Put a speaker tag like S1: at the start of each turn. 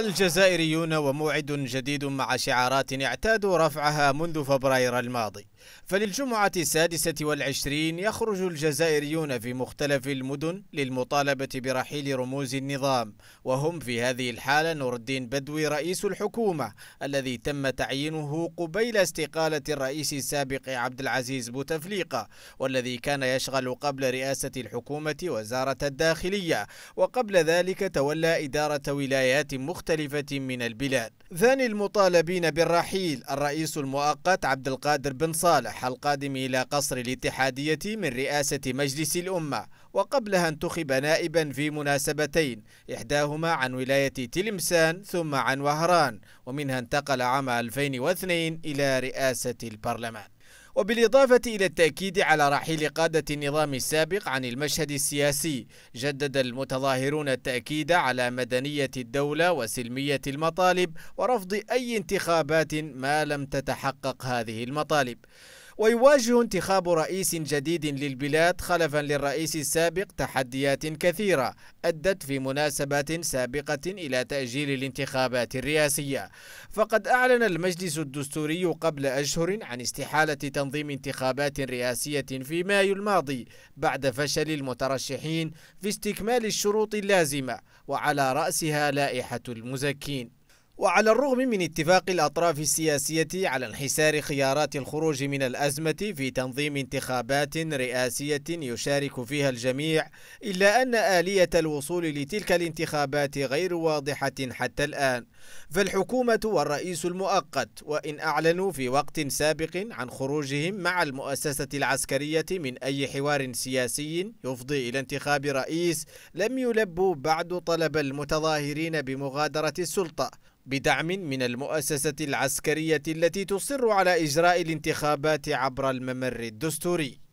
S1: الجزائريون وموعد جديد مع شعارات اعتادوا رفعها منذ فبراير الماضي فللجمعة السادسة والعشرين يخرج الجزائريون في مختلف المدن للمطالبة برحيل رموز النظام وهم في هذه الحالة نور الدين بدوي رئيس الحكومة الذي تم تعيينه قبيل استقالة الرئيس السابق عبد العزيز بوتفليقة والذي كان يشغل قبل رئاسة الحكومة وزارة الداخلية وقبل ذلك تولى إدارة ولايات مختلفة من البلاد ثاني المطالبين بالرحيل الرئيس المؤقت عبد القادر بن صالح القادم إلى قصر الاتحادية من رئاسة مجلس الأمة وقبلها انتخب نائبا في مناسبتين إحداهما عن ولاية تلمسان ثم عن وهران ومنها انتقل عام 2002 إلى رئاسة البرلمان وبالإضافة إلى التأكيد على رحيل قادة النظام السابق عن المشهد السياسي جدد المتظاهرون التأكيد على مدنية الدولة وسلمية المطالب ورفض أي انتخابات ما لم تتحقق هذه المطالب ويواجه انتخاب رئيس جديد للبلاد خلفا للرئيس السابق تحديات كثيرة أدت في مناسبات سابقة إلى تأجيل الانتخابات الرئاسية فقد أعلن المجلس الدستوري قبل أشهر عن استحالة تنظيم انتخابات رئاسية في مايو الماضي بعد فشل المترشحين في استكمال الشروط اللازمة وعلى رأسها لائحة المزكين وعلى الرغم من اتفاق الأطراف السياسية على انحسار خيارات الخروج من الأزمة في تنظيم انتخابات رئاسية يشارك فيها الجميع إلا أن آلية الوصول لتلك الانتخابات غير واضحة حتى الآن فالحكومة والرئيس المؤقت وإن أعلنوا في وقت سابق عن خروجهم مع المؤسسة العسكرية من أي حوار سياسي يفضي إلى انتخاب رئيس لم يلبوا بعد طلب المتظاهرين بمغادرة السلطة بدعم من المؤسسة العسكرية التي تصر على إجراء الانتخابات عبر الممر الدستوري